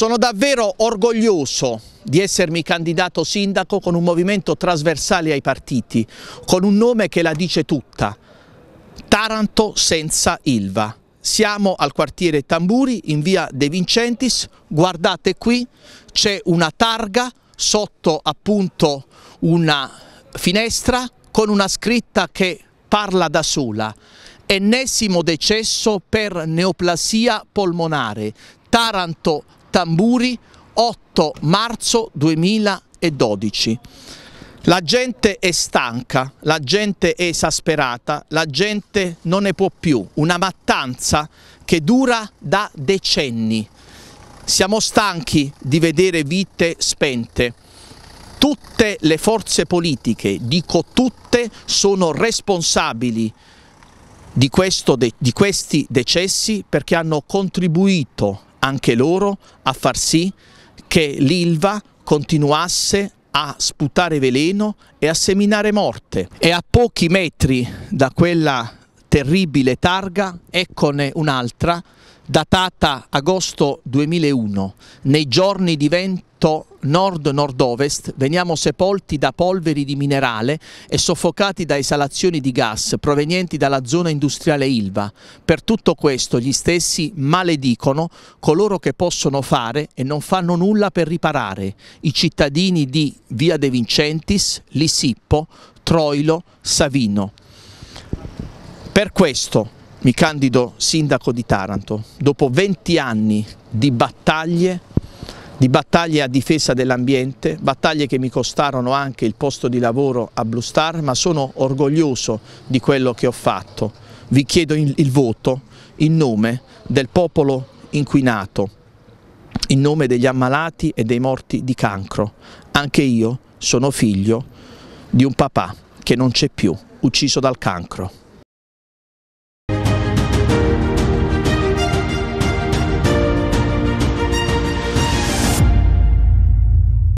Sono davvero orgoglioso di essermi candidato sindaco con un movimento trasversale ai partiti, con un nome che la dice tutta, Taranto senza Ilva. Siamo al quartiere Tamburi in via De Vincentis, guardate qui c'è una targa sotto appunto una finestra con una scritta che parla da sola. Ennesimo decesso per neoplasia polmonare, Taranto tamburi 8 marzo 2012. La gente è stanca, la gente è esasperata, la gente non ne può più. Una mattanza che dura da decenni. Siamo stanchi di vedere vite spente. Tutte le forze politiche, dico tutte, sono responsabili di, di questi decessi perché hanno contribuito anche loro a far sì che l'Ilva continuasse a sputare veleno e a seminare morte. E a pochi metri da quella terribile targa eccone un'altra datata agosto 2001, nei giorni di vento nord-nord-ovest veniamo sepolti da polveri di minerale e soffocati da esalazioni di gas provenienti dalla zona industriale Ilva. Per tutto questo gli stessi maledicono coloro che possono fare e non fanno nulla per riparare, i cittadini di Via De Vincentis, Lisippo, Troilo, Savino. Per questo mi candido sindaco di Taranto dopo 20 anni di battaglie, di battaglie a difesa dell'ambiente, battaglie che mi costarono anche il posto di lavoro a Blue Star, ma sono orgoglioso di quello che ho fatto. Vi chiedo il, voto in nome del popolo inquinato, in nome degli ammalati e dei morti di cancro. Anche io sono figlio di un papà che non c'è più, ucciso dal cancro.